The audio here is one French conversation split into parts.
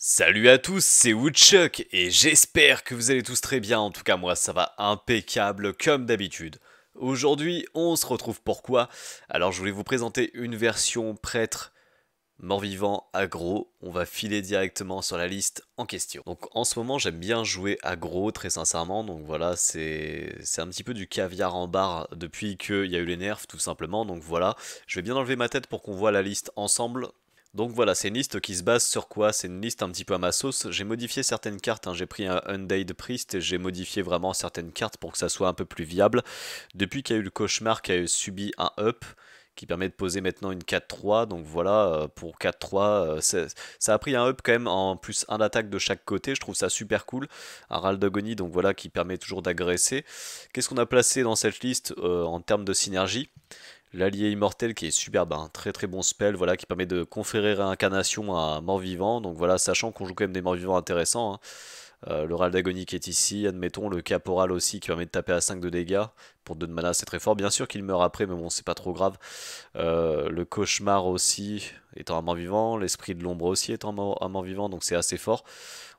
Salut à tous, c'est Woodchuck et j'espère que vous allez tous très bien, en tout cas moi ça va impeccable comme d'habitude. Aujourd'hui on se retrouve pourquoi Alors je voulais vous présenter une version prêtre mort-vivant aggro, on va filer directement sur la liste en question. Donc en ce moment j'aime bien jouer aggro très sincèrement, donc voilà c'est un petit peu du caviar en barre depuis qu'il y a eu les nerfs tout simplement, donc voilà. Je vais bien enlever ma tête pour qu'on voit la liste ensemble, donc voilà, c'est une liste qui se base sur quoi C'est une liste un petit peu à ma sauce. J'ai modifié certaines cartes, hein. j'ai pris un Undead Priest et j'ai modifié vraiment certaines cartes pour que ça soit un peu plus viable. Depuis qu'il y a eu le cauchemar qui a subi un up, qui permet de poser maintenant une 4-3. Donc voilà, euh, pour 4-3, euh, ça a pris un up quand même en plus un d'attaque de chaque côté. Je trouve ça super cool. Un ral donc voilà, qui permet toujours d'agresser. Qu'est-ce qu'on a placé dans cette liste euh, en termes de synergie L'allié immortel qui est superbe, un hein. très très bon spell, voilà, qui permet de conférer réincarnation à un mort-vivant. Donc voilà, sachant qu'on joue quand même des morts-vivants intéressants. Hein. Euh, le Ral est ici, admettons, le Caporal aussi qui permet de taper à 5 de dégâts. Pour 2 de mana, c'est très fort. Bien sûr qu'il meurt après, mais bon, c'est pas trop grave. Euh, le Cauchemar aussi étant un mort-vivant, l'Esprit de l'Ombre aussi étant un mort-vivant, donc c'est assez fort.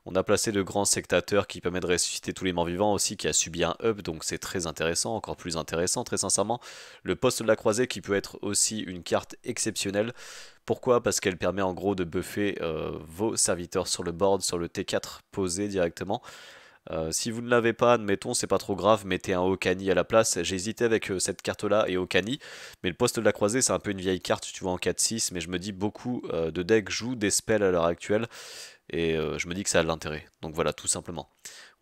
On a placé le grand sectateur qui permet de ressusciter tous les morts vivants aussi, qui a subi un up, donc c'est très intéressant, encore plus intéressant très sincèrement. Le poste de la croisée qui peut être aussi une carte exceptionnelle. Pourquoi Parce qu'elle permet en gros de buffer euh, vos serviteurs sur le board, sur le T4 posé directement. Euh, si vous ne l'avez pas, admettons, c'est pas trop grave, mettez un Okani à la place. J'ai hésité avec euh, cette carte-là et Okani, mais le poste de la croisée, c'est un peu une vieille carte, tu vois, en 4-6, mais je me dis beaucoup de decks jouent des spells à l'heure actuelle et euh, je me dis que ça a de l'intérêt. Donc voilà, tout simplement.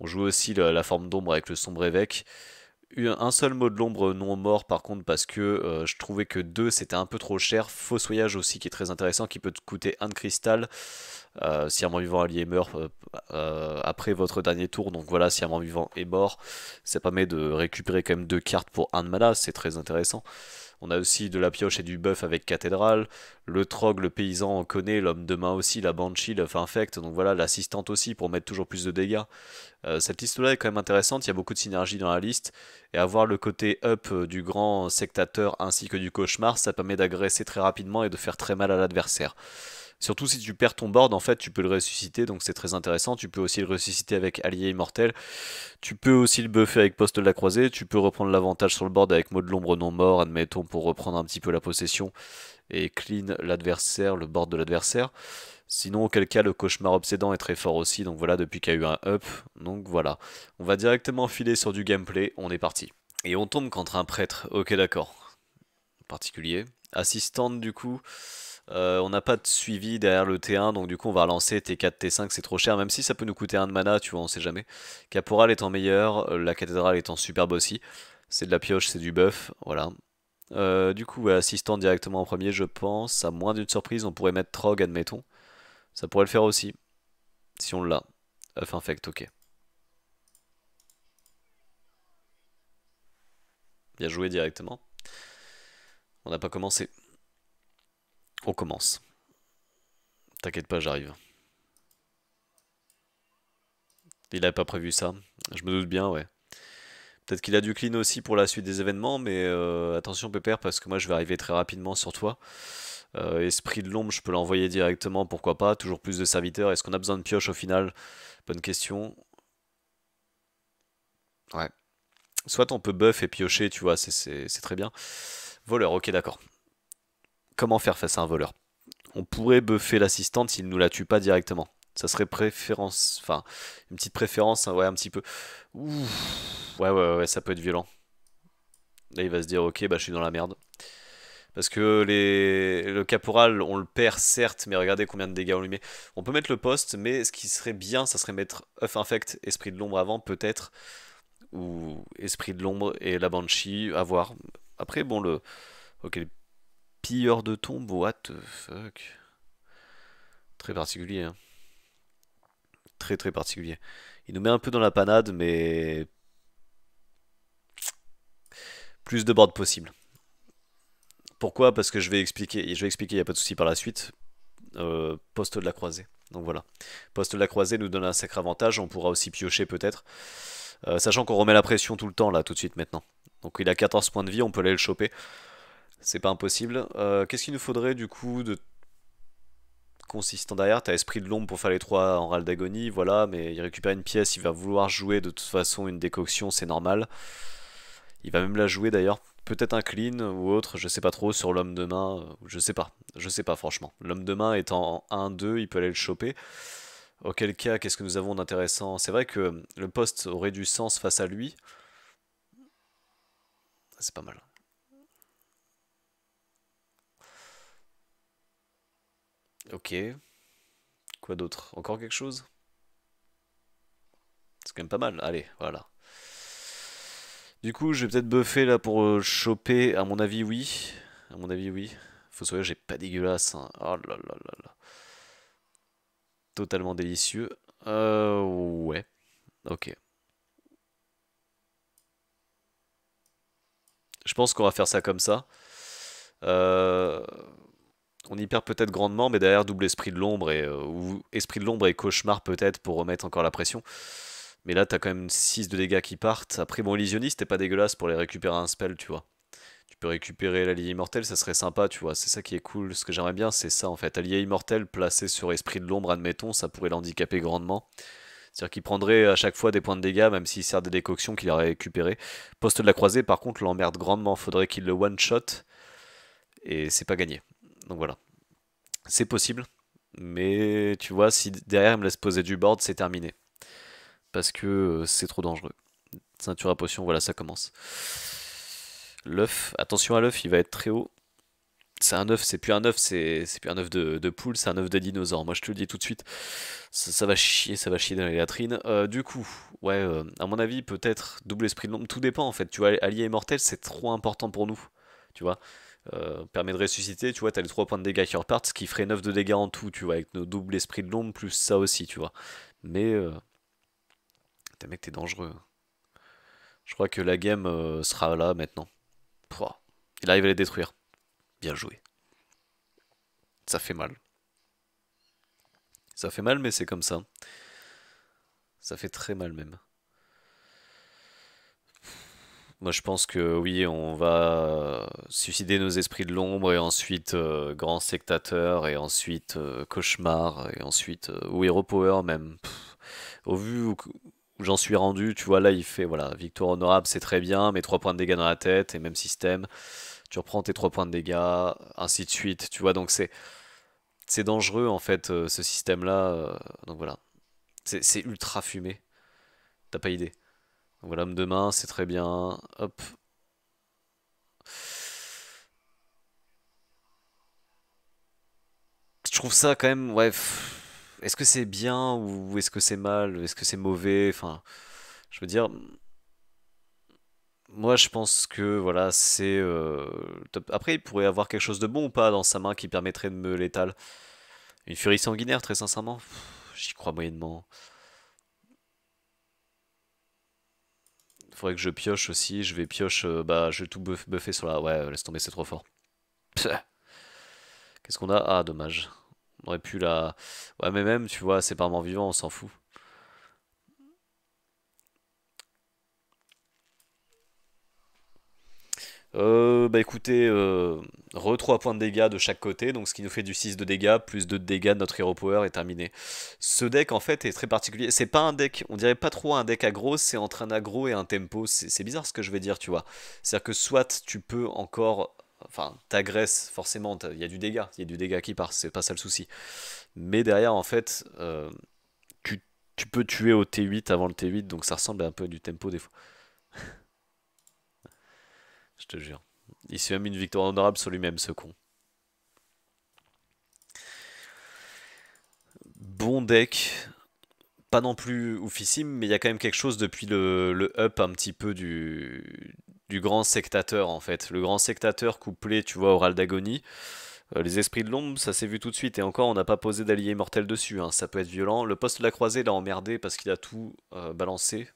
On joue aussi la, forme d'ombre avec le sombre évêque. Un seul mot de l'ombre non mort par contre parce que euh, je trouvais que deux c'était un peu trop cher. Fossoyage aussi qui est très intéressant, qui peut te coûter un de cristal euh, si un mort vivant allié meurt après votre dernier tour. Donc voilà, si un mort vivant est mort, ça permet de récupérer quand même deux cartes pour un de mana, c'est très intéressant. On a aussi de la pioche et du bœuf avec cathédrale. Le trog, le paysan en connaît, l'homme de main aussi, la banshee, le infect. Donc voilà, l'assistante aussi pour mettre toujours plus de dégâts. Euh, cette liste-là est quand même intéressante, il y a beaucoup de synergie dans la liste. Et avoir le côté up euh, du grand sectateur ainsi que du cauchemar, ça permet d'agresser très rapidement et de faire très mal à l'adversaire. Surtout si tu perds ton board, en fait, tu peux le ressusciter, donc c'est très intéressant. Tu peux aussi le ressusciter avec Allié Immortel. Tu peux aussi le buffer avec Poste de la Croisée. Tu peux reprendre l'avantage sur le board avec Mot de l'Ombre non mort, admettons, pour reprendre un petit peu la possession et clean l'adversaire, le board de l'adversaire. Sinon, auquel cas, le cauchemar obsédant est très fort aussi. Donc voilà, depuis qu'il y a eu un up. Donc voilà. On va directement filer sur du gameplay. On est parti. Et on tombe contre un prêtre. Ok, d'accord particulier. Assistante, du coup, euh, on n'a pas de suivi derrière le T1, donc du coup on va relancer T4, T5, c'est trop cher, même si ça peut nous coûter un de mana, tu vois, on sait jamais. Caporal étant meilleur, euh, la cathédrale étant superbe aussi. C'est de la pioche, c'est du buff, voilà. Euh, du coup, assistant directement en premier, je pense. À moins d'une surprise, on pourrait mettre Trog, admettons. Ça pourrait le faire aussi, si on l'a. Huff Infect, ok. Bien joué directement. On n'a pas commencé. On commence. T'inquiète pas, j'arrive. Il n'avait pas prévu ça. Je me doute bien, ouais. Peut-être qu'il a du clean aussi pour la suite des événements, mais euh, attention Pépère, parce que moi je vais arriver très rapidement sur toi. Euh, esprit de l'ombre, je peux l'envoyer directement, pourquoi pas. Toujours plus de serviteurs. Est-ce qu'on a besoin de pioche au final Bonne question. Ouais. Soit on peut buff et piocher, tu vois, c'est très bien. Voleur, ok d'accord. Comment faire face à un voleur On pourrait buffer l'assistante s'il ne nous la tue pas directement. Ça serait préférence, enfin, une petite préférence, hein, ouais, un petit peu. Ouais, ouais, ouais, ça peut être violent. Là, il va se dire, ok, bah je suis dans la merde. Parce que les... le caporal, on le perd certes, mais regardez combien de dégâts on lui met. On peut mettre le poste, mais ce qui serait bien, ça serait mettre œuf infect, esprit de l'ombre avant, peut-être. Ou esprit de l'ombre et la banshee, à voir. Après, bon, le... Ok, pilleur de tombe, what the fuck Très particulier, hein. Très très particulier. Il nous met un peu dans la panade, mais... Plus de board possible. Pourquoi Parce que je vais expliquer, je vais expliquer, il n'y a pas de souci par la suite. Euh, poste de la croisée. Donc voilà. Poste de la croisée nous donne un sacré avantage, on pourra aussi piocher peut-être. Euh, sachant qu'on remet la pression tout le temps là, tout de suite maintenant. Donc il a 14 points de vie, on peut aller le choper. C'est pas impossible. Euh, qu'est-ce qu'il nous faudrait du coup de consistant derrière T'as Esprit de l'ombre pour faire les 3 en râle d'agonie, voilà, mais il récupère une pièce, il va vouloir jouer de toute façon une décoction, c'est normal. Il va même la jouer d'ailleurs. Peut-être un clean ou autre, je sais pas trop, sur l'homme de main, euh, je sais pas, je sais pas franchement. L'homme de main étant 1-2, il peut aller le choper. Auquel cas, qu'est-ce que nous avons d'intéressant C'est vrai que le poste aurait du sens face à lui, c'est pas mal. Ok. Quoi d'autre Encore quelque chose C'est quand même pas mal. Allez, voilà. Du coup, je vais peut-être buffer là pour euh, choper. À mon avis, oui. À mon avis, oui. faut voir. j'ai pas dégueulasse. Hein. Oh là là là là. Totalement délicieux. Euh, ouais. Ok. Je pense qu'on va faire ça comme ça. Euh, on y perd peut-être grandement, mais derrière double esprit de l'ombre et euh, esprit de l'ombre et cauchemar peut-être pour remettre encore la pression. Mais là, t'as quand même 6 de dégâts qui partent. Après, bon, illusionniste, t'es pas dégueulasse pour les récupérer un spell, tu vois. Tu peux récupérer l'allié immortel, ça serait sympa, tu vois. C'est ça qui est cool. Ce que j'aimerais bien, c'est ça en fait. Allié immortel placé sur esprit de l'ombre, admettons, ça pourrait l'handicaper grandement. C'est-à-dire qu'il prendrait à chaque fois des points de dégâts, même s'il sert des décoctions qu'il aurait récupérées. Poste de la croisée, par contre, l'emmerde grandement. Faudrait qu'il le one-shot. Et c'est pas gagné. Donc voilà. C'est possible. Mais tu vois, si derrière il me laisse poser du board, c'est terminé. Parce que euh, c'est trop dangereux. Ceinture à potion, voilà, ça commence. L'œuf, attention à l'œuf, il va être très haut c'est un œuf, c'est plus un œuf, c'est plus un œuf de, poule, c'est un œuf de dinosaure. Moi, je te le dis tout de suite, ça, va chier, ça va chier dans les latrines. Euh, du coup, ouais, euh, à mon avis, peut-être double esprit de l'ombre, tout dépend en fait. Tu vois, allié immortel, c'est trop important pour nous, tu vois. Euh, permet de ressusciter, tu vois, t'as les 3 points de dégâts qui repartent, ce qui ferait 9 de dégâts en tout, tu vois, avec nos doubles esprits de l'ombre, plus ça aussi, tu vois. Mais, t'es mec, t'es dangereux. Je crois que la game sera là maintenant. Il arrive à les détruire. Bien joué. Ça fait mal. Ça fait mal, mais c'est comme ça. Ça fait très mal même. Moi, je pense que oui, on va suicider nos esprits de l'ombre et ensuite euh, grand sectateur et ensuite euh, cauchemar et ensuite euh, ou hero power même. au vu où, j'en suis rendu, tu vois là, il fait voilà victoire honorable, c'est très bien, mais trois points de dégâts dans la tête et même système tu reprends tes 3 points de dégâts, ainsi de suite, tu vois, donc c'est c'est dangereux en fait euh, ce système là euh, donc voilà c'est ultra fumé t'as pas idée voilà demain, c'est très bien hop je trouve ça quand même ouais est-ce que c'est bien ou est-ce que c'est mal est-ce que c'est mauvais enfin je veux dire moi, je pense que voilà, c'est euh, top. Après, il pourrait avoir quelque chose de bon ou pas dans sa main qui permettrait de me l'étaler. Une furie sanguinaire, très sincèrement, j'y crois moyennement. Faudrait que je pioche aussi. Je vais pioche. Euh, bah, je vais tout buffer sur la. Ouais, laisse tomber, c'est trop fort. Qu'est-ce qu'on a Ah, dommage. On aurait pu la. Ouais, mais même, tu vois, c'est pas mort vivant, on s'en fout. euh, bah écoutez, euh, re 3 points de dégâts de chaque côté, donc ce qui nous fait du 6 de dégâts, plus 2 de dégâts de notre hero power est terminé. Ce deck en fait est très particulier, c'est pas un deck, on dirait pas trop un deck aggro, c'est entre un aggro et un tempo, c'est bizarre ce que je vais dire, tu vois. C'est-à-dire que soit tu peux encore, enfin t'agresses forcément, il y a du dégât, il y a du dégât qui part, c'est pas ça le souci. Mais derrière en fait, euh, tu, tu peux tuer au T8 avant le T8, donc ça ressemble un peu à du tempo des fois. Je te jure. Il s'est même une victoire honorable sur lui-même, ce con. Bon deck. Pas non plus oufissime, mais il y a quand même quelque chose depuis le, up un petit peu du, du grand sectateur, en fait. Le grand sectateur couplé, tu vois, au râle d'agonie. Euh, les esprits de l'ombre, ça s'est vu tout de suite. Et encore, on n'a pas posé d'allié immortel dessus. Hein. Ça peut être violent. Le poste de la croisée l'a emmerdé parce qu'il a tout euh, balancé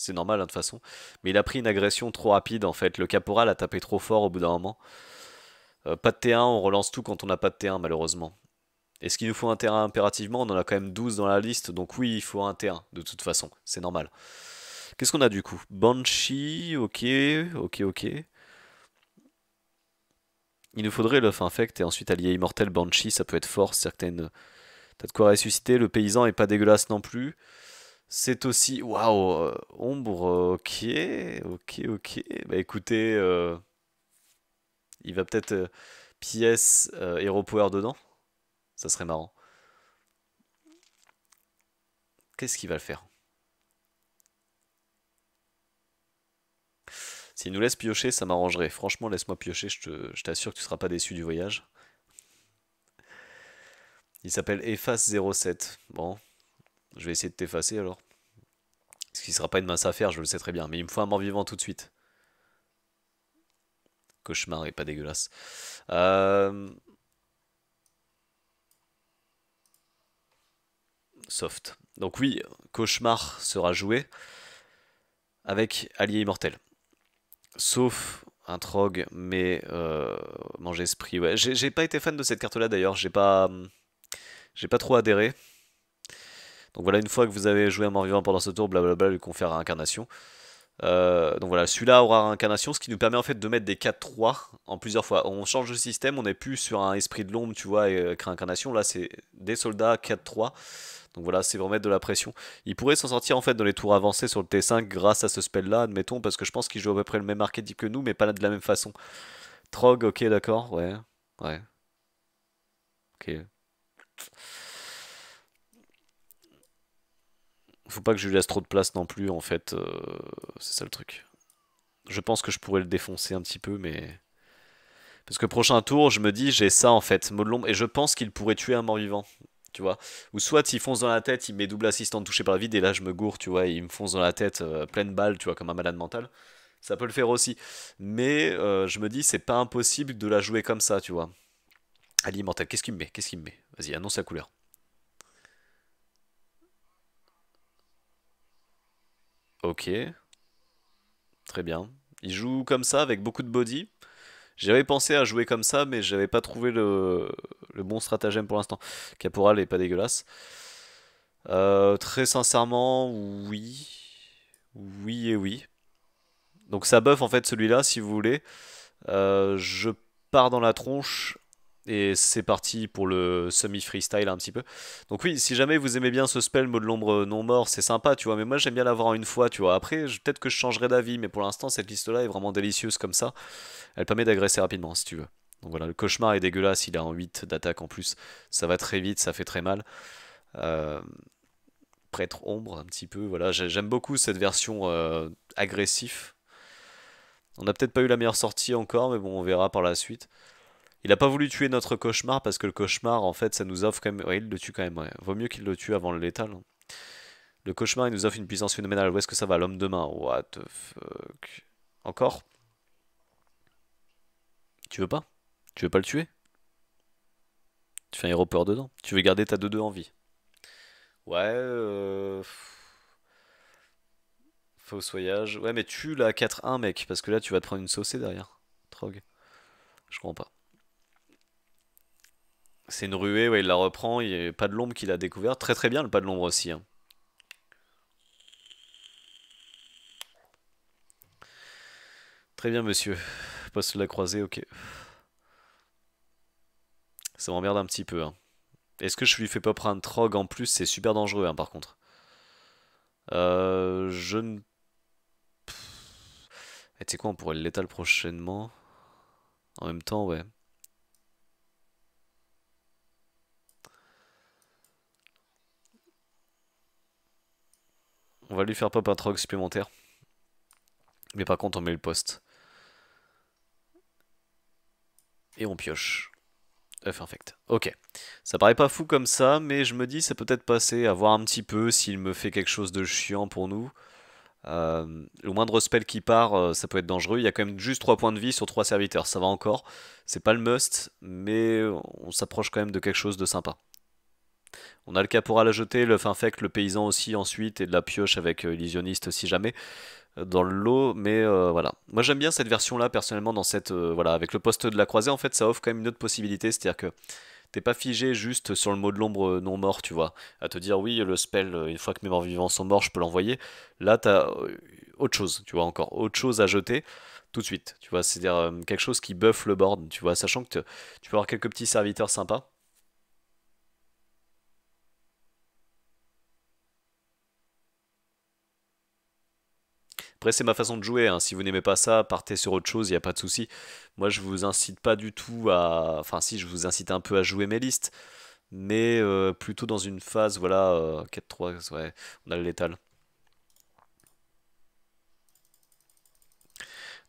c'est normal hein, de toute façon. Mais il a pris une agression trop rapide en fait. Le caporal a tapé trop fort au bout d'un moment. Euh, pas de T1, on relance tout quand on n'a pas de T1 malheureusement. Est-ce qu'il nous faut un T1 impérativement On en a quand même 12 dans la liste, donc oui, il faut un T1 de toute façon, c'est normal. Qu'est-ce qu'on a du coup Banshee, ok, ok, ok. Il nous faudrait l'œuf infect et ensuite allié immortel Banshee, ça peut être fort, certaines. T'as de quoi ressusciter, le paysan est pas dégueulasse non plus. C'est aussi. Waouh euh, Ombre, euh, ok, ok, ok. Bah écoutez, euh, il va peut-être pièce Hero Power dedans. Ça serait marrant. Qu'est-ce qu'il va le faire S'il nous laisse piocher, ça m'arrangerait. Franchement, laisse-moi piocher, je t'assure que tu ne seras pas déçu du voyage. Il s'appelle Efface07. Bon, je vais essayer de t'effacer alors. Ce qui sera pas une mince affaire, je le sais très bien. Mais il me faut un mort-vivant tout de suite. Cauchemar et pas dégueulasse. Euh, Soft. Donc oui, Cauchemar sera joué avec Allié Immortel. Sauf un Trog, mais euh, Manger Esprit. Ouais. J'ai pas été fan de cette carte-là d'ailleurs. J'ai pas, pas trop adhéré. Donc voilà, une fois que vous avez joué un mort-vivant pendant ce tour, blablabla lui confère réincarnation. Euh, donc voilà, celui-là aura réincarnation, ce qui nous permet en fait de mettre des 4-3 en plusieurs fois. On change de système, on n'est plus sur un esprit de l'ombre, tu vois, et euh, réincarnation. Là, c'est des soldats 4-3. Donc voilà, c'est remettre de la pression. Il pourrait s'en sortir en fait dans les tours avancés sur le T5 grâce à ce spell-là, admettons, parce que je pense qu'il joue à peu près le même archétype que nous, mais pas de la même façon. Trog, ok, d'accord, ouais, ouais. Ok. Faut pas que je lui laisse trop de place non plus, en fait. Euh, c'est ça le truc. Je pense que je pourrais le défoncer un petit peu, mais... Parce que prochain tour, je me dis, j'ai ça, en fait, mot de l'ombre. Et je pense qu'il pourrait tuer un mort-vivant, tu vois. Ou soit, il fonce dans la tête, il met double assistant touché par la vide, et là, je me gourre, tu vois. Et il me fonce dans la tête, euh, pleine balle, tu vois, comme un malade mental. Ça peut le faire aussi. Mais euh, je me dis, c'est pas impossible de la jouer comme ça, tu vois. mental, qu'est-ce qu'il me met Qu'est-ce qu'il me met Vas-y, annonce la couleur. Ok. Très bien. Il joue comme ça avec beaucoup de body. J'avais pensé à jouer comme ça, mais j'avais pas trouvé le, bon stratagème pour l'instant. Caporal est pas dégueulasse. Euh, très sincèrement, oui. Oui et oui. Donc ça buff en fait celui-là, si vous voulez. Euh, je pars dans la tronche et c'est parti pour le semi-freestyle un petit peu. Donc oui, si jamais vous aimez bien ce spell, mode l'ombre non mort, c'est sympa, tu vois. Mais moi, j'aime bien l'avoir en une fois, tu vois. Après, peut-être que je changerai d'avis, mais pour l'instant, cette liste-là est vraiment délicieuse comme ça. Elle permet d'agresser rapidement, si tu veux. Donc voilà, le cauchemar est dégueulasse, il a en 8 d'attaque en plus. Ça va très vite, ça fait très mal. Euh, prêtre ombre un petit peu. Voilà, j'aime beaucoup cette version euh, agressif. On n'a peut-être pas eu la meilleure sortie encore, mais bon, on verra par la suite. Il a pas voulu tuer notre cauchemar parce que le cauchemar, en fait, ça nous offre quand même. Ouais, il le tue quand même, ouais. Vaut mieux qu'il le tue avant le létal. Hein. Le cauchemar, il nous offre une puissance phénoménale. Où est-ce que ça va L'homme demain What the fuck. Encore Tu veux pas Tu veux pas le tuer Tu fais un héros peur dedans. Tu veux garder ta 2-2 en vie. Ouais, euh... Faux soyage. Ouais, mais tue la 4-1, mec, parce que là, tu vas te prendre une saucée derrière. Trog. Je comprends pas. C'est une ruée, ouais, il la reprend. Il n'y a pas de l'ombre qu'il a découvert. Très très bien le pas de l'ombre aussi. Hein. Très bien, monsieur. Poste la croisée, ok. Ça m'emmerde un petit peu. Hein. Est-ce que je lui fais pas prendre Trog en plus C'est super dangereux, hein, par contre. Euh, je ne... tu sais quoi, on pourrait l'étaler prochainement. En même temps, ouais. On va lui faire pop un troc supplémentaire. Mais par contre, on met le poste. Et on pioche. F infect. Ok. Ça paraît pas fou comme ça, mais je me dis, ça peut-être passé à voir un petit peu s'il me fait quelque chose de chiant pour nous. Euh, le moindre spell qui part, euh, ça peut être dangereux. Il y a quand même juste 3 points de vie sur 3 serviteurs, ça va encore. C'est pas le must, mais on s'approche quand même de quelque chose de sympa. On a le caporal à jeter, le finfect, le paysan aussi ensuite, et de la pioche avec euh, illusionniste si jamais euh, dans le lot, mais euh, voilà. Moi j'aime bien cette version là personnellement dans cette voilà avec le poste de la croisée en fait ça offre quand même une autre possibilité, c'est-à-dire que t'es pas figé juste sur le mot de l'ombre non mort, tu vois, à te dire oui le spell une fois que mes morts vivants sont morts je peux l'envoyer. Là t'as autre chose, tu vois encore autre chose à jeter tout de suite, tu vois, c'est-à-dire quelque chose qui buff le board, tu vois, sachant que tu peux avoir quelques petits serviteurs sympas Après, c'est ma façon de jouer. Hein. Si vous n'aimez pas ça, partez sur autre chose, il n'y a pas de souci. Moi, je vous incite pas du tout à. Enfin, si, je vous incite un peu à jouer mes listes, mais euh, plutôt dans une phase, voilà, 4-3, euh, on a le létal.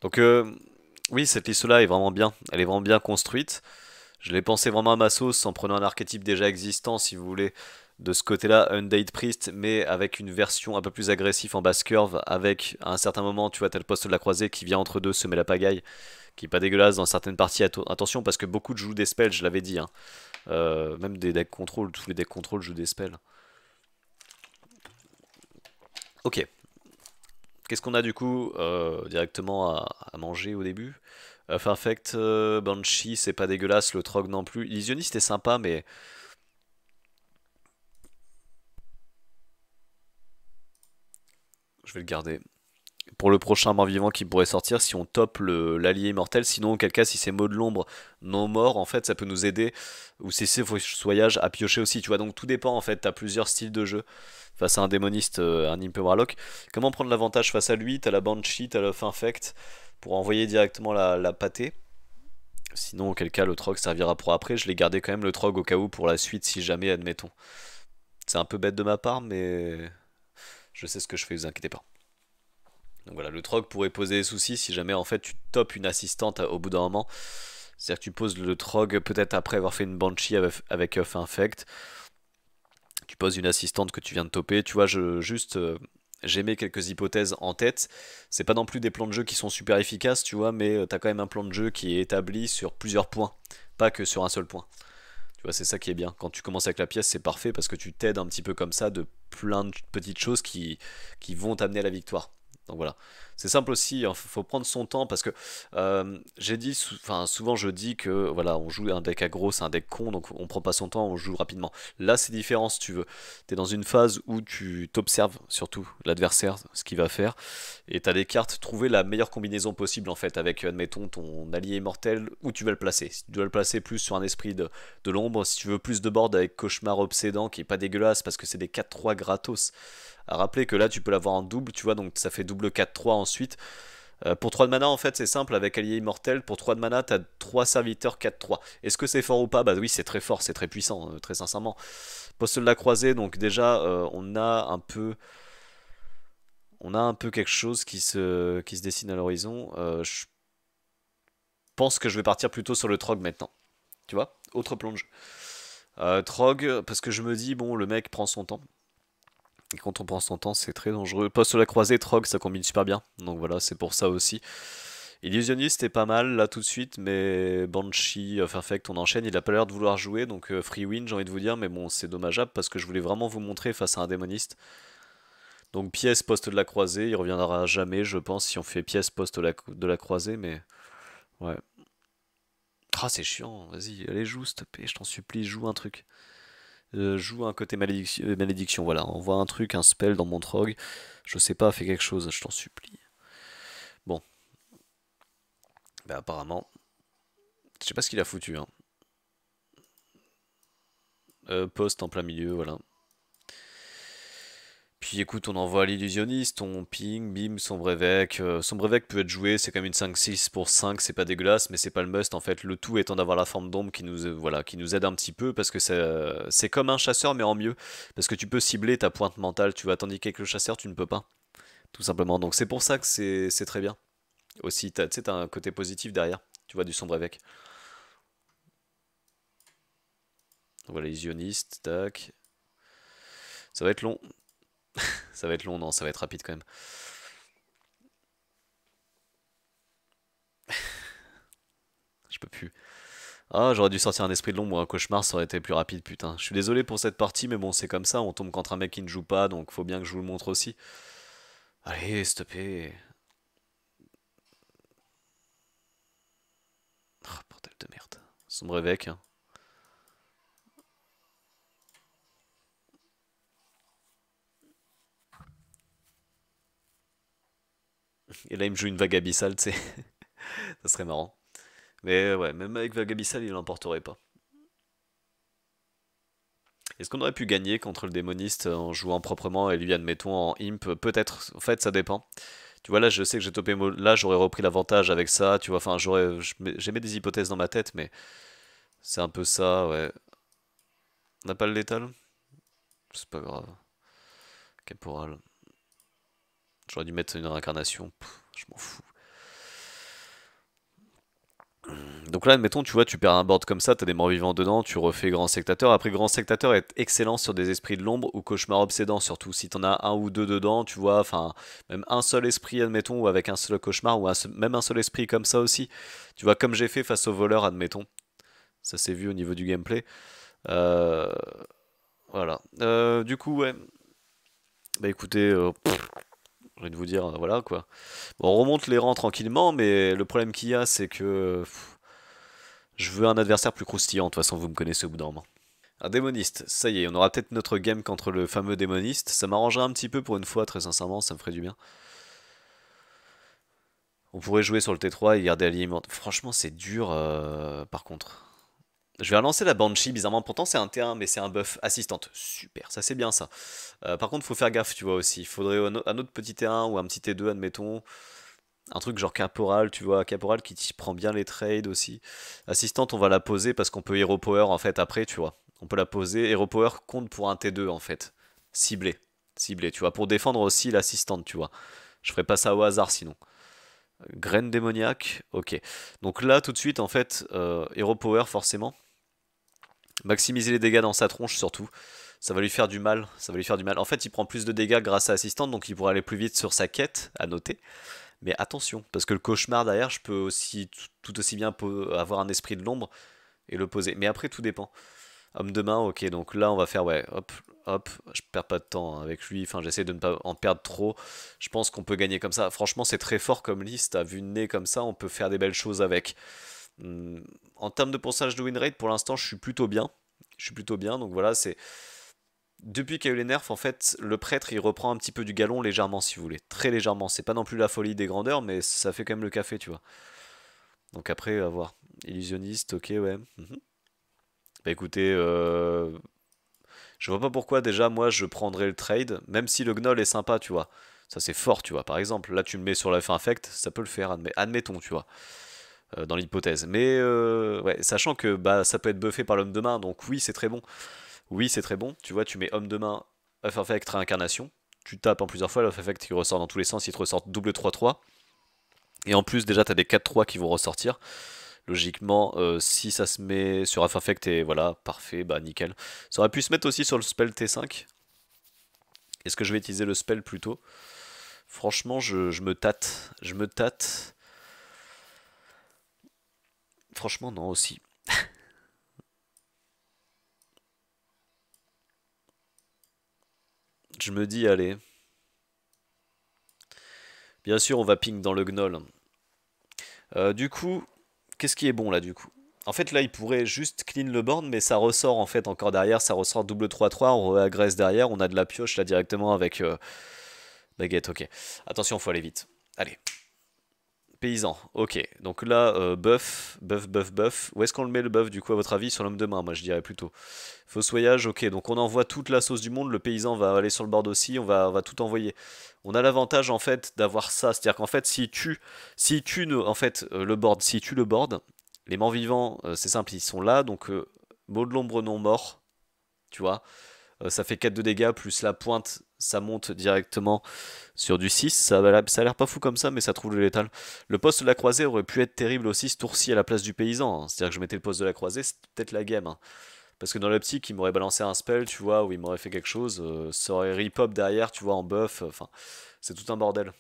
Donc, euh, oui, cette liste-là est vraiment bien. Elle est vraiment bien construite. Je l'ai pensée vraiment à ma sauce en prenant un archétype déjà existant, si vous voulez de ce côté-là Undead Priest, mais avec une version un peu plus agressive en basse curve, avec à un certain moment, tu vois, t'as le poste de la croisée qui vient entre deux semer la pagaille, qui est pas dégueulasse dans certaines parties. Attention, parce que beaucoup de jouent des spells, je l'avais dit. Hein. Euh, même des decks contrôle, tous les decks contrôle jouent des spells. Ok. Qu'est-ce qu'on a du coup euh, directement à, manger au début euh, euh, Banshee, c'est pas dégueulasse, le Trog non plus. Illusioniste est sympa, mais Je vais le garder. Pour le prochain mort vivant qui pourrait sortir, si on top l'allié immortel, sinon, auquel cas, si c'est mot de l'ombre non mort, en fait, ça peut nous aider. Ou si c'est soyage à piocher aussi, tu vois. Donc tout dépend, en fait. T'as plusieurs styles de jeu face à un démoniste, euh, un Impe Warlock. Comment prendre l'avantage face à lui T'as la Banshee, t'as l'off infect pour envoyer directement la, la pâtée. Sinon, auquel cas, le Trog servira pour après. Je l'ai gardé quand même le Trog au cas où pour la suite, si jamais, admettons. C'est un peu bête de ma part, mais je sais ce que je fais, vous inquiétez pas. Donc voilà, le trog pourrait poser des soucis si jamais en fait tu topes une assistante au bout d'un moment. C'est-à-dire que tu poses le trog peut-être après avoir fait une banshee avec, avec Infect. Tu poses une assistante que tu viens de topper. Tu vois, je juste euh, j'ai quelques hypothèses en tête. C'est pas non plus des plans de jeu qui sont super efficaces, tu vois, mais euh, tu as quand même un plan de jeu qui est établi sur plusieurs points, pas que sur un seul point. Tu vois, c'est ça qui est bien. Quand tu commences avec la pièce, c'est parfait parce que tu t'aides un petit peu comme ça de plein de petites choses qui, qui vont t'amener à la victoire voilà, c'est simple aussi, il hein, faut prendre son temps parce que euh, j'ai dit, souvent je dis que voilà, on joue un deck aggro, c'est un deck con, donc on prend pas son temps, on joue rapidement. Là c'est différent si tu veux, tu es dans une phase où tu t'observes surtout l'adversaire, ce qu'il va faire, et tu as des cartes, trouver la meilleure combinaison possible en fait avec, admettons, ton allié immortel, où tu vas le placer. tu dois le placer plus sur un esprit de, l'ombre, si tu veux plus de board avec Cauchemar Obsédant qui est pas dégueulasse parce que c'est des 4-3 gratos Rappelez rappeler que là tu peux l'avoir en double, tu vois, donc ça fait double 4-3 ensuite. Euh, pour 3 de mana, en fait, c'est simple, avec Allié Immortel, pour 3 de mana, t'as 3 serviteurs 4-3. Est-ce que c'est fort ou pas Bah oui, c'est très fort, c'est très puissant, euh, très sincèrement. Poste de la croisée, donc déjà, euh, on a un peu... On a un peu quelque chose qui se, qui se dessine à l'horizon. je pense que je vais partir plutôt sur le Trog maintenant. Tu vois Autre plonge. Trog, parce que je me dis, bon, le mec prend son temps. Et quand on prend son temps, c'est très dangereux. Poste de la croisée, Trog, ça combine super bien. Donc voilà, c'est pour ça aussi. Illusionniste est pas mal là tout de suite, mais Banshee, euh, Perfect, on enchaîne. Il a pas l'air de vouloir jouer, donc euh, Free Win, j'ai envie de vous dire, mais bon, c'est dommageable parce que je voulais vraiment vous montrer face à un démoniste. Donc pièce, poste de la croisée, il reviendra jamais, je pense, si on fait pièce, poste de la, croisée, mais ouais. Ah, c'est chiant, vas-y, allez, joue, s'il te plaît, je t'en supplie, joue un truc. Euh, joue un côté malédiction, euh, malédiction, Voilà, on voit un truc, un spell dans mon trog. Je sais pas, fait quelque chose, je t'en supplie. Bon. Bah, apparemment. Je sais pas ce qu'il a foutu. Hein. Euh, poste en plein milieu, voilà. Puis écoute, on envoie l'illusionniste, on ping, bim, sombre évêque. Euh, sombre évêque peut être joué, c'est comme une 5-6 pour 5, c'est pas dégueulasse, mais c'est pas le must en fait. Le tout étant d'avoir la forme d'ombre qui, nous, euh, voilà, qui nous aide un petit peu, parce que euh, c'est comme un chasseur, mais en mieux. Parce que tu peux cibler ta pointe mentale, tu vas tandis qu'avec le chasseur, tu ne peux pas. Tout simplement. Donc c'est pour ça que c'est très bien. Aussi, tu sais, un côté positif derrière, tu vois, du sombre évêque. Voilà, illusionniste, tac. Ça va être long. ça va être long, non, ça va être rapide quand même. Je peux plus. Ah, j'aurais dû sortir un esprit de l'ombre un cauchemar, ça aurait été plus rapide, putain. Je suis désolé pour cette partie, mais bon, c'est comme ça, on tombe contre un mec qui ne joue pas, donc faut bien que je vous le montre aussi. Allez, stoppez. Oh, bordel de merde. Sombre évêque, hein. Et là, il me joue une vague abyssale, tu sais. ça serait marrant. Mais ouais, même avec vague il l'emporterait pas. Est-ce qu'on aurait pu gagner contre le démoniste en jouant proprement et lui, admettons, en imp Peut-être, en fait, ça dépend. Tu vois, là, je sais que j'ai topé. Là, j'aurais repris l'avantage avec ça, tu vois. Enfin, j'aurais. J'ai mis des hypothèses dans ma tête, mais c'est un peu ça, ouais. On n'a pas le létal C'est pas grave. Caporal. J'aurais dû mettre une réincarnation. je m'en fous. Donc là, admettons, tu vois, tu perds un board comme ça, t'as des morts vivants dedans, tu refais Grand Sectateur. Après, Grand Sectateur est excellent sur des esprits de l'ombre ou cauchemars obsédants, surtout si t'en as un ou deux dedans, tu vois, enfin, même un seul esprit, admettons, ou avec un seul cauchemar, ou même un seul esprit comme ça aussi. Tu vois, comme j'ai fait face au voleur, admettons. Ça s'est vu au niveau du gameplay. Euh, voilà. Euh, du coup, ouais. Bah écoutez, euh, de vous dire, euh, voilà quoi. on remonte les rangs tranquillement, mais le problème qu'il y a, c'est que. je veux un adversaire plus croustillant, de toute façon, vous me connaissez au bout d'un moment. Un démoniste, ça y est, on aura peut-être notre game contre le fameux démoniste. Ça m'arrangerait un petit peu pour une fois, très sincèrement, ça me ferait du bien. On pourrait jouer sur le T3 et garder l'alignement. Franchement, c'est dur, euh, par contre. Je vais relancer la Banshee, bizarrement. Pourtant, c'est un T1, mais c'est un buff assistante. Super, ça c'est bien ça. Euh, par contre, faut faire gaffe, tu vois aussi. Il faudrait un autre petit T1 ou un petit T2, admettons. Un truc genre caporal, tu vois, caporal qui prend bien les trades aussi. Assistante, on va la poser parce qu'on peut Hero Power en fait après, tu vois. On peut la poser. Hero Power compte pour un T2 en fait. Ciblé. Ciblé, tu vois. Pour défendre aussi l'assistante, tu vois. Je ferai pas ça au hasard sinon. Graine démoniaque, ok. Donc là, tout de suite, en fait, euh, Hero Power, forcément. Maximiser les dégâts dans sa tronche surtout. Ça va lui faire du mal, ça va lui faire du mal. En fait, il prend plus de dégâts grâce à Assistante, donc il pourra aller plus vite sur sa quête, à noter. Mais attention, parce que le cauchemar derrière, je peux aussi tout aussi bien avoir un esprit de l'ombre et le poser. Mais après, tout dépend. Homme de main, ok, donc là, on va faire, ouais, hop, hop, je perds pas de temps avec lui, enfin, j'essaie de ne pas en perdre trop. Je pense qu'on peut gagner comme ça. Franchement, c'est très fort comme liste, à vue de nez comme ça, on peut faire des belles choses avec. Mm, en termes de pourcentage de win rate, pour l'instant, je suis plutôt bien. Je suis plutôt bien, donc voilà, c'est... Depuis qu'il y a eu les nerfs, en fait, le prêtre, il reprend un petit peu du galon légèrement, si vous voulez. Très légèrement. C'est pas non plus la folie des grandeurs, mais ça fait quand même le café, tu vois. Donc après, à voir. Illusionniste, ok, ouais. Mhm. Bah écoutez, euh, je vois pas pourquoi déjà, moi, je prendrais le trade, même si le gnoll est sympa, tu vois. Ça, c'est fort, tu vois. Par exemple, là, tu me mets sur la fin infect, ça peut le faire, admettons, tu vois. Euh, dans l'hypothèse. Mais euh, ouais, sachant que bah, ça peut être buffé par l'homme de main, donc oui, c'est très bon. Oui, c'est très bon. Tu vois, tu mets homme de main, Off Effect, réincarnation. Tu tapes en plusieurs fois, l'Off Effect, il ressort dans tous les sens, il te ressort double 3-3. Et en plus, déjà, tu as des 4-3 qui vont ressortir. Logiquement, euh, si ça se met sur Off Effect, et voilà, parfait, bah nickel. Ça aurait pu se mettre aussi sur le spell T5. Est-ce que je vais utiliser le spell plutôt Franchement, je, je, me tâte. Je me tâte. Franchement, non aussi. Je me dis, allez. Bien sûr, on va ping dans le gnoll. Euh, du coup, qu'est-ce qui est bon là du coup En fait là il pourrait juste clean le board mais ça ressort en fait encore derrière, ça ressort double 3-3, on réagresse derrière, on a de la pioche là directement avec euh, baguette, ok. Attention faut aller vite. Allez. Paysan, ok. Donc là, euh, buff, buff, buff, buff. Où est-ce qu'on le met le buff du coup à votre avis Sur l'homme de main, moi je dirais plutôt. Fossoyage, ok. Donc on envoie toute la sauce du monde, le paysan va aller sur le board aussi, on va, va tout envoyer. On a l'avantage en fait d'avoir ça, c'est-à-dire qu'en fait, si tu, si tu en fait, euh, le board, si tu le board, les morts vivants, euh, c'est simple, ils sont là, donc mot de l'ombre non mort, tu vois. Euh, ça fait 4 de dégâts, plus la pointe, ça monte directement sur du 6. Ça, a l'air pas fou comme ça, mais ça trouve le létal. Le poste de la croisée aurait pu être terrible aussi ce tour-ci à la place du paysan. Hein. C'est-à-dire que je mettais le poste de la croisée, c'est peut-être la game. Hein. Parce que dans l'optique, il m'aurait balancé un spell, tu vois, ou il m'aurait fait quelque chose. Euh, ça aurait rip derrière, tu vois, en buff. Enfin, c'est tout un bordel.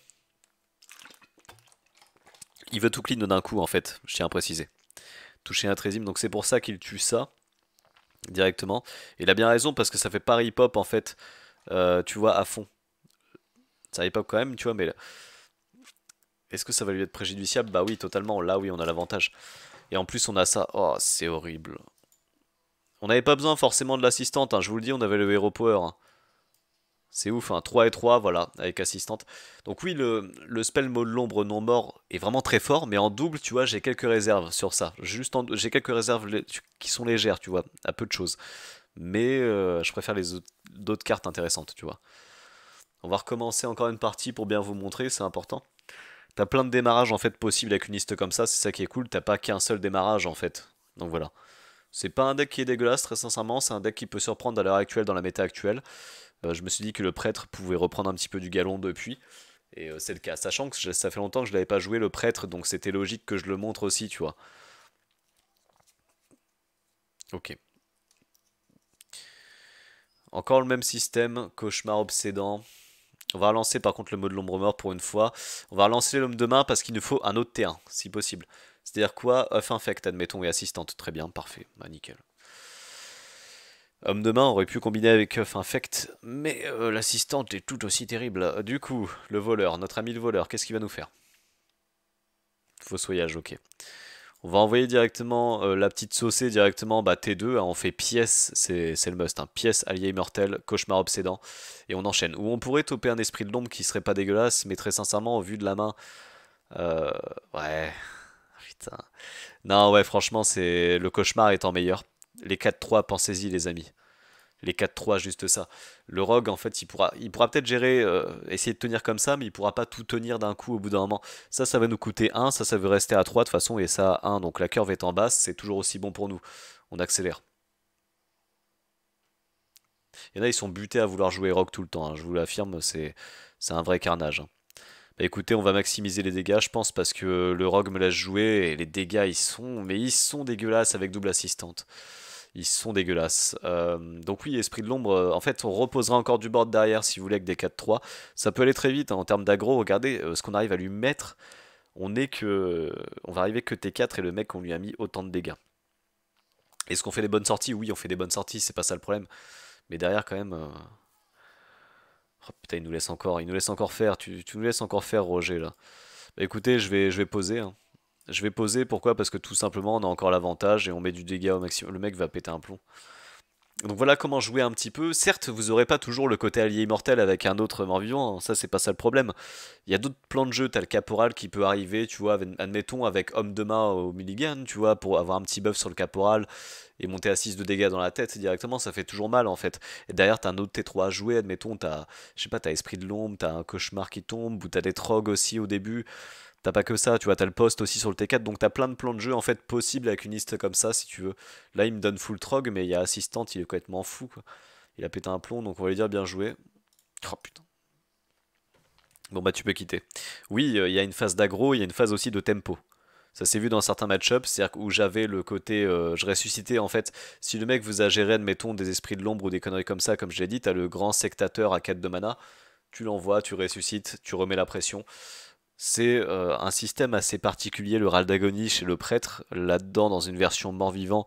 Il veut tout clean d'un coup, en fait, je tiens à préciser. Toucher un trésime, donc c'est pour ça qu'il tue ça directement. il a bien raison parce que ça fait pas hip-hop en fait, euh, tu vois, à fond. Ça hip-hop quand même, tu vois, mais est-ce que ça va lui être préjudiciable Bah oui, totalement. Là, oui, on a l'avantage. Et en plus, on a ça. Oh, c'est horrible. On n'avait pas besoin forcément de l'assistante, hein. je vous le dis, on avait le héros Power. Hein. C'est ouf, 3 hein. et 3, voilà, avec assistante. Donc oui, le, spell mode l'ombre non mort est vraiment très fort, mais en double, tu vois, j'ai quelques réserves sur ça. Juste J'ai quelques réserves qui sont légères, tu vois, à peu de choses. Mais euh, je préfère les d'autres cartes intéressantes, tu vois. On va recommencer encore une partie pour bien vous montrer, c'est important. T'as plein de démarrages en fait possibles avec une liste comme ça, c'est ça qui est cool, t'as pas qu'un seul démarrage en fait. Donc voilà. C'est pas un deck qui est dégueulasse, très sincèrement, c'est un deck qui peut surprendre à l'heure actuelle dans la méta actuelle. Euh, je me suis dit que le prêtre pouvait reprendre un petit peu du galon depuis. Et euh, c'est le cas. Sachant que ça fait longtemps que je l'avais pas joué le prêtre, donc c'était logique que je le montre aussi, tu vois. Ok. Encore le même système, cauchemar obsédant. On va relancer par contre le mode l'ombre mort pour une fois. On va relancer l'homme de main parce qu'il nous faut un autre T1, si possible. C'est-à-dire quoi Off infect, admettons, et assistante. Très bien, parfait, bah, nickel. Homme de main aurait pu combiner avec infect, mais euh, l'assistante est tout aussi terrible. Du coup, le voleur, notre ami le voleur, qu'est-ce qu'il va nous faire Faux soyage, ok. On va envoyer directement euh, la petite saucée directement bah, T2, hein, on fait pièce, c'est le must, hein. pièce, allié immortel, cauchemar obsédant, et on enchaîne. Ou on pourrait toper un esprit de l'ombre qui serait pas dégueulasse, mais très sincèrement, au vu de la main, euh, ouais, putain. Non, ouais, franchement, c'est le cauchemar étant meilleur. Les 4-3, pensez-y les amis. Les 4-3, juste ça. Le rogue, en fait, il pourra, il pourra peut-être gérer, euh, essayer de tenir comme ça, mais il pourra pas tout tenir d'un coup au bout d'un moment. Ça, ça va nous coûter 1, ça, ça veut rester à 3 de toute façon, et ça à 1. Donc la curve est en basse, c'est toujours aussi bon pour nous. On accélère. Il y en a, ils sont butés à vouloir jouer rogue tout le temps, hein. je vous l'affirme, c'est un vrai carnage. Hein. Bah, écoutez, on va maximiser les dégâts, je pense, parce que le rogue me laisse jouer et les dégâts, ils sont, mais ils sont dégueulasses avec double assistante. Ils sont dégueulasses. Euh, donc oui, Esprit de l'Ombre, euh, en fait, on reposera encore du board derrière si vous voulez avec des 4-3. Ça peut aller très vite hein, en termes d'aggro. Regardez euh, ce qu'on arrive à lui mettre. On, est que... on va arriver que T4 et le mec, on lui a mis autant de dégâts. Est-ce qu'on fait des bonnes sorties Oui, on fait des bonnes sorties, c'est pas ça le problème. Mais derrière, quand même... Oh, putain, il nous laisse encore, il nous laisse encore faire. Tu, nous laisses encore faire, Roger, là. Bah, écoutez, je vais, je vais poser. Hein. Je vais poser, pourquoi Parce que tout simplement, on a encore l'avantage et on met du dégât au maximum. Le mec va péter un plomb. Donc voilà comment jouer un petit peu. Certes, vous aurez pas toujours le côté allié immortel avec un autre mort-vivant, hein, ça c'est pas ça le problème. Il y a d'autres plans de jeu, t'as le caporal qui peut arriver, tu vois, admettons avec homme de main au milligan, tu vois, pour avoir un petit buff sur le caporal et monter à 6 de dégâts dans la tête directement, ça fait toujours mal en fait. Et derrière, t'as un autre T3 à jouer, admettons, t'as, je sais pas, t'as Esprit de l'Ombre, t'as un Cauchemar qui tombe, ou t'as des trogues aussi au début. T'as pas que ça, tu vois, t'as le poste aussi sur le T4, donc t'as plein de plans de jeu en fait possibles avec une liste comme ça si tu veux. Là il me donne full trog, mais il y a assistant, il est complètement fou quoi. Il a pété un plomb, donc on va lui dire bien joué. Oh putain. Bon bah tu peux quitter. Oui, euh, il y a une phase d'aggro, il y a une phase aussi de tempo. Ça s'est vu dans certains match-ups, c'est-à-dire où j'avais le côté euh, je ressuscitais en fait. Si le mec vous a géré, admettons, des esprits de l'ombre ou des conneries comme ça, comme je l'ai dit, t'as le grand sectateur à 4 de mana, tu l'envoies, tu ressuscites, tu remets la pression. C'est euh, un système assez particulier, le d'agonie chez le prêtre, là-dedans, dans une version mort-vivant,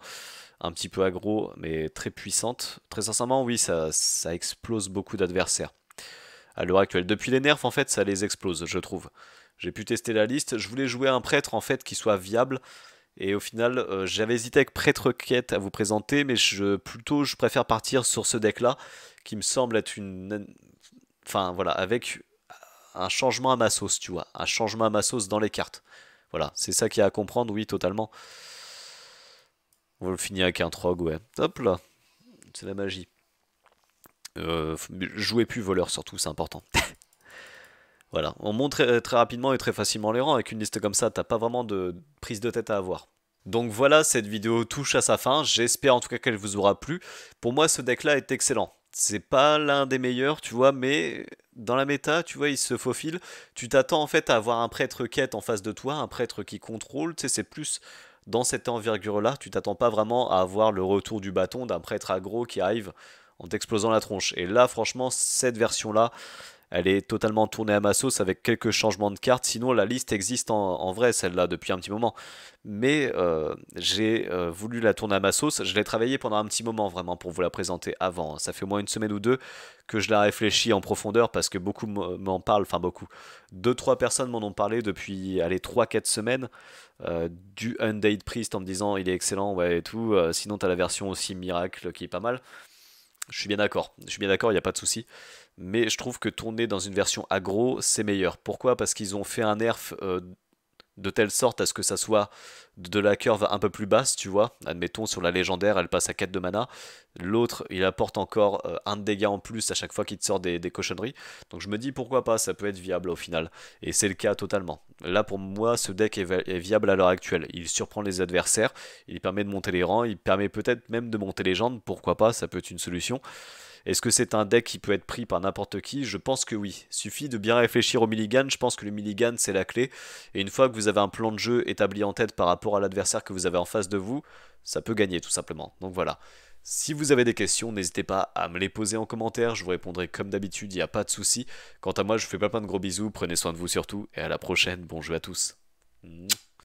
un petit peu agro, mais très puissante. Très sincèrement, oui, ça, ça explose beaucoup d'adversaires. À l'heure actuelle, depuis les nerfs, en fait, ça les explose, je trouve. J'ai pu tester la liste, je voulais jouer un prêtre, en fait, qui soit viable, et au final, euh, j'avais hésité avec Prêtre Quête à vous présenter, mais je, plutôt je préfère partir sur ce deck-là, qui me semble être une... Enfin voilà, avec un changement à ma sauce, tu vois. Un changement à ma sauce dans les cartes. Voilà, c'est ça qu'il y a à comprendre, oui, totalement. On va le finir avec un trog, ouais. Hop là, c'est la magie. Euh, jouez plus voleur surtout, c'est important. voilà, on monte très, rapidement et très facilement les rangs. Avec une liste comme ça, t'as pas vraiment de prise de tête à avoir. Donc voilà, cette vidéo touche à sa fin. J'espère en tout cas qu'elle vous aura plu. Pour moi, ce deck-là est excellent c'est pas l'un des meilleurs, tu vois, mais dans la méta, tu vois, il se faufile. Tu t'attends en fait à avoir un prêtre quête en face de toi, un prêtre qui contrôle, tu sais, c'est plus dans cette envergure-là, tu t'attends pas vraiment à avoir le retour du bâton d'un prêtre aggro qui arrive en t'explosant la tronche. Et là, franchement, cette version-là, elle est totalement tournée à ma sauce avec quelques changements de cartes. Sinon, la liste existe en, vrai, celle-là, depuis un petit moment. Mais euh, j'ai euh, voulu la tourner à ma sauce. Je l'ai travaillée pendant un petit moment, vraiment, pour vous la présenter avant. Hein. Ça fait au moins une semaine ou deux que je la réfléchis en profondeur parce que beaucoup m'en parlent, enfin beaucoup. Deux, trois personnes m'en ont parlé depuis, allez, trois, quatre semaines. Euh, du Undead Priest en me disant il est excellent, ouais, et tout. sinon, as la version aussi Miracle qui est pas mal. Je suis bien d'accord. Je suis bien d'accord, il n'y a pas de souci mais je trouve que tourner dans une version aggro, c'est meilleur. Pourquoi Parce qu'ils ont fait un nerf euh, de telle sorte à ce que ça soit de la curve un peu plus basse, tu vois. Admettons, sur la légendaire, elle passe à 4 de mana. L'autre, il apporte encore euh, un dégât dégâts en plus à chaque fois qu'il te sort des, cochonneries. Donc je me dis, pourquoi pas, ça peut être viable au final. Et c'est le cas totalement. Là, pour moi, ce deck est, est viable à l'heure actuelle. Il surprend les adversaires, il permet de monter les rangs, il permet peut-être même de monter les jambes, pourquoi pas, ça peut être une solution. Est-ce que c'est un deck qui peut être pris par n'importe qui Je pense que oui. Suffit de bien réfléchir au Milligan. je pense que le Milligan, c'est la clé. Et une fois que vous avez un plan de jeu établi en tête par rapport à l'adversaire que vous avez en face de vous, ça peut gagner tout simplement. Donc voilà. Si vous avez des questions, n'hésitez pas à me les poser en commentaire, je vous répondrai comme d'habitude, il n'y a pas de souci. Quant à moi, je vous fais pas plein de gros bisous, prenez soin de vous surtout, et à la prochaine, bon jeu à tous.